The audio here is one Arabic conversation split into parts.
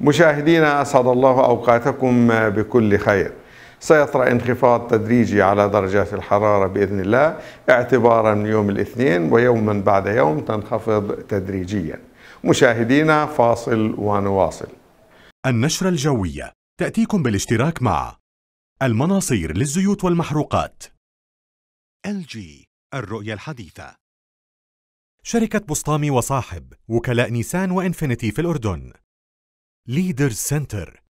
مشاهدينا أسعد الله أوقاتكم بكل خير سيطرأ انخفاض تدريجي على درجات الحرارة بإذن الله اعتبارا من يوم الاثنين ويوما بعد يوم تنخفض تدريجيا مشاهدينا فاصل ونواصل النشرة الجوية تأتيكم بالاشتراك مع المناصير للزيوت والمحروقات LG الرؤية الحديثة شركة بسطامي وصاحب وكلاء نيسان وإنفينيتي في الأردن ليدرز سنتر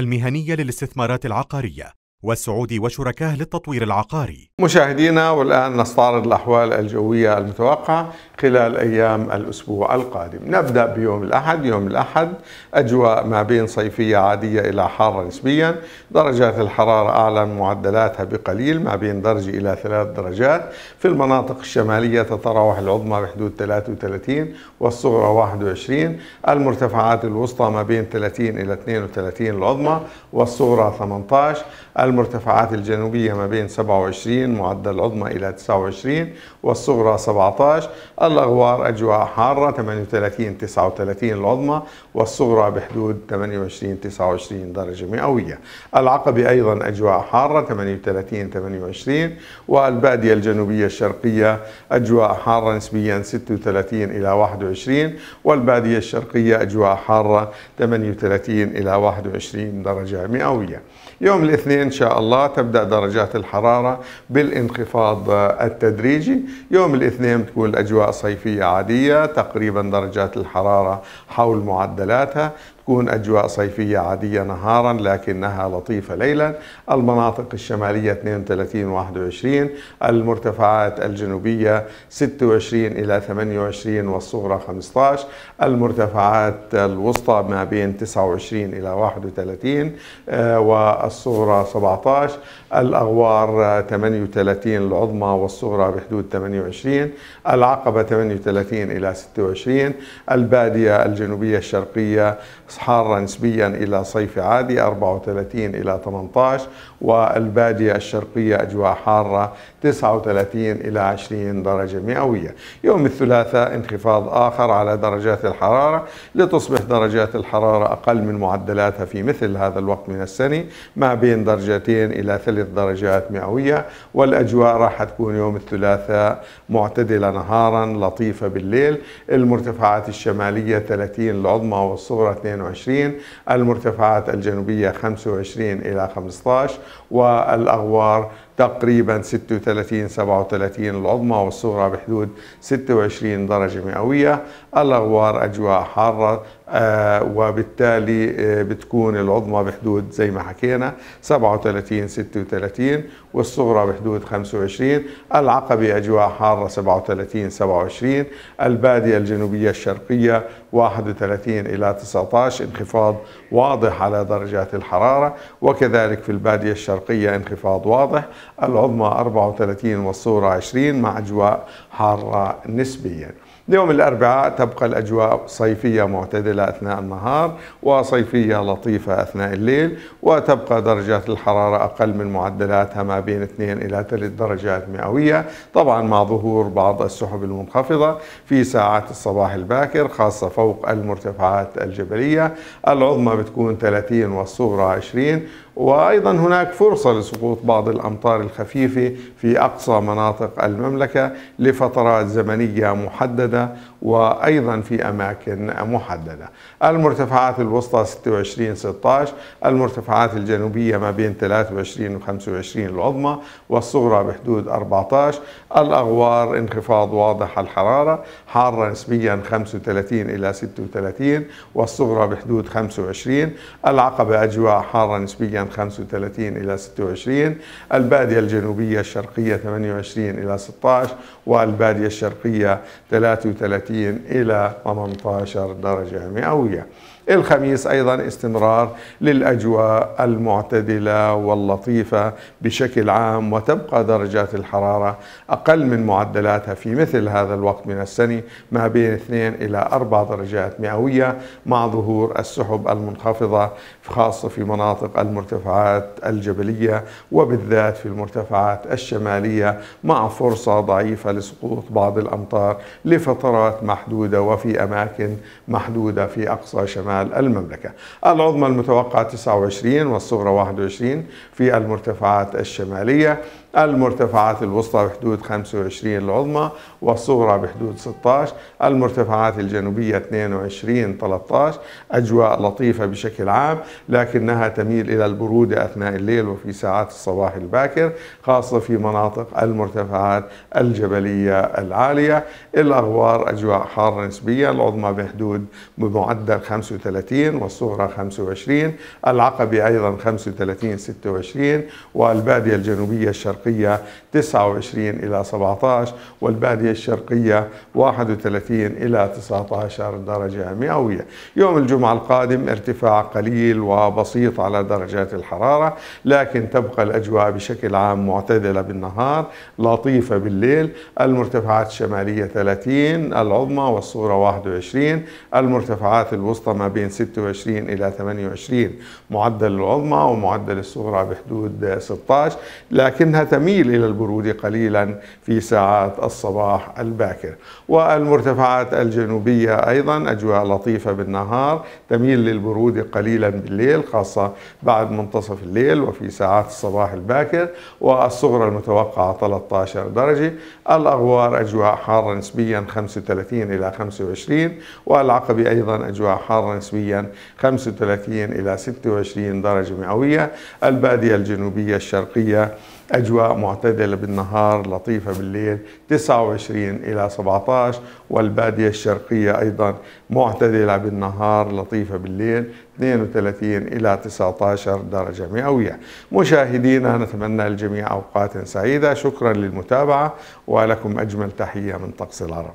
المهنية للاستثمارات العقارية والسعودي وشركاه للتطوير العقاري مشاهدينا والآن نستعرض الأحوال الجوية المتوقعة خلال أيام الأسبوع القادم نبدأ بيوم الأحد يوم الأحد أجواء ما بين صيفية عادية إلى حارة نسبيا درجات الحرارة أعلى من معدلاتها بقليل ما بين درجة إلى ثلاث درجات في المناطق الشمالية تتراوح العظمى بحدود 33 والصغرى 21 المرتفعات الوسطى ما بين 30 إلى 32 العظمى والصغرى 18 المرتفعات الجنوبية ما بين 27 معدل العظمى إلى 29 والصغرى 17 الأغوار أجواء حارة 38 39 العظمى والصغرى بحدود 28 29 درجة مئوية العقبة أيضا أجواء حارة 38 28 والبادية الجنوبية الشرقية أجواء حارة نسبيا 36 إلى 21 والبادية الشرقية أجواء حارة 38 إلى 21 درجة مئوية يوم الاثنين شاء الله تبدأ درجات الحرارة بالانخفاض التدريجي يوم الاثنين تكون الأجواء صيفية عادية تقريبا درجات الحرارة حول معدلاتها تكون أجواء صيفية عادية نهارا لكنها لطيفة ليلا المناطق الشمالية 32 21 المرتفعات الجنوبية 26 إلى 28 والصغرى 15 المرتفعات الوسطى ما بين 29 إلى 31 آه، والصغرى 17 الأغوار 38 العظمى والصغرى بحدود 28 العقبة 38 إلى 26 البادية الجنوبية الشرقية حارة نسبيا إلى صيف عادي 34 إلى 18 والبادية الشرقية أجواء حارة 39 إلى 20 درجة مئوية يوم الثلاثاء انخفاض آخر على درجات الحرارة لتصبح درجات الحرارة أقل من معدلاتها في مثل هذا الوقت من السنة ما بين درجتين إلى ثلاث درجات مئوية والأجواء راح تكون يوم الثلاثاء معتدلة نهارا لطيفة بالليل المرتفعات الشمالية 30 العظمى والصغرى 22 22 المرتفعات الجنوبية 25 إلى 15 والأغوار تقريبا 36 37 العظمى والصغرى بحدود 26 درجة مئوية الأغوار أجواء حارة آه، وبالتالي آه، بتكون العظمى بحدود زي ما حكينا 37 36 والصغرى بحدود 25 العقبة أجواء حارة 37 27 البادية الجنوبية الشرقية 31 إلى 19 انخفاض واضح على درجات الحرارة وكذلك في البادية الشرقية انخفاض واضح العظمى 34 والصورة 20 مع أجواء حارة نسبياً يوم الأربعاء تبقى الأجواء صيفية معتدلة أثناء النهار وصيفية لطيفة أثناء الليل وتبقى درجات الحرارة أقل من معدلاتها ما بين 2 إلى 3 درجات مئوية طبعا مع ظهور بعض السحب المنخفضة في ساعات الصباح الباكر خاصة فوق المرتفعات الجبلية العظمى بتكون 30 والصغرى 20 وايضا هناك فرصه لسقوط بعض الامطار الخفيفه في اقصى مناطق المملكه لفترات زمنيه محدده وايضا في اماكن محدده. المرتفعات الوسطى 26 16 المرتفعات الجنوبيه ما بين 23 و 25 العظمى والصغرى بحدود 14 الاغوار انخفاض واضح الحراره حاره نسبيا 35 الى 36 والصغرى بحدود 25 العقبه اجواء حاره نسبيا 35 إلى 26 البادية الجنوبية الشرقية 28 إلى 16 والبادية الشرقية 33 إلى 18 درجة مئوية الخميس أيضا استمرار للأجواء المعتدلة واللطيفة بشكل عام وتبقى درجات الحرارة أقل من معدلاتها في مثل هذا الوقت من السنة ما بين 2 إلى 4 درجات مئوية مع ظهور السحب المنخفضة خاصة في مناطق المرتفعات الجبلية وبالذات في المرتفعات الشمالية مع فرصة ضعيفة لسقوط بعض الأمطار لفترات محدودة وفي أماكن محدودة في أقصى شمال شمال المملكة العظمى المتوقعة 29 والصغرى 21 في المرتفعات الشمالية المرتفعات الوسطى بحدود 25 العظمى والصغرى بحدود 16 المرتفعات الجنوبية 22 13 أجواء لطيفة بشكل عام لكنها تميل إلى البرودة أثناء الليل وفي ساعات الصباح الباكر خاصة في مناطق المرتفعات الجبلية العالية الأغوار أجواء حارة نسبيا العظمى بحدود بمعدل 35 والصغرى 25 العقبة أيضا 35 26 والبادية الجنوبية الشرقية الشرقية 29 إلى 17 والبادية الشرقية 31 إلى 19 درجة مئوية يوم الجمعة القادم ارتفاع قليل وبسيط على درجات الحرارة لكن تبقى الأجواء بشكل عام معتدلة بالنهار لطيفة بالليل المرتفعات الشمالية 30 العظمى والصورة 21 المرتفعات الوسطى ما بين 26 إلى 28 معدل العظمى ومعدل الصغرى بحدود 16 لكنها تميل إلى البرود قليلا في ساعات الصباح الباكر والمرتفعات الجنوبية أيضا أجواء لطيفة بالنهار تميل للبرود قليلا بالليل خاصة بعد منتصف الليل وفي ساعات الصباح الباكر والصغرى المتوقعة 13 درجة الأغوار أجواء حارة نسبيا 35 إلى 25 والعقبة أيضا أجواء حارة نسبيا 35 إلى 26 درجة مئوية البادية الجنوبية الشرقية أجواء معتدلة بالنهار لطيفة بالليل 29 إلى 17 والبادية الشرقية أيضا معتدلة بالنهار لطيفة بالليل 32 إلى 19 درجة مئوية مشاهدينا نتمنى الجميع أوقات سعيدة شكرا للمتابعة ولكم أجمل تحية من طقس العرب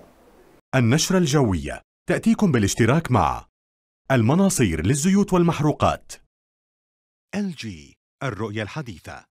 النشرة الجوية تأتيكم بالاشتراك مع المناصير للزيوت والمحروقات LG الرؤية الحديثة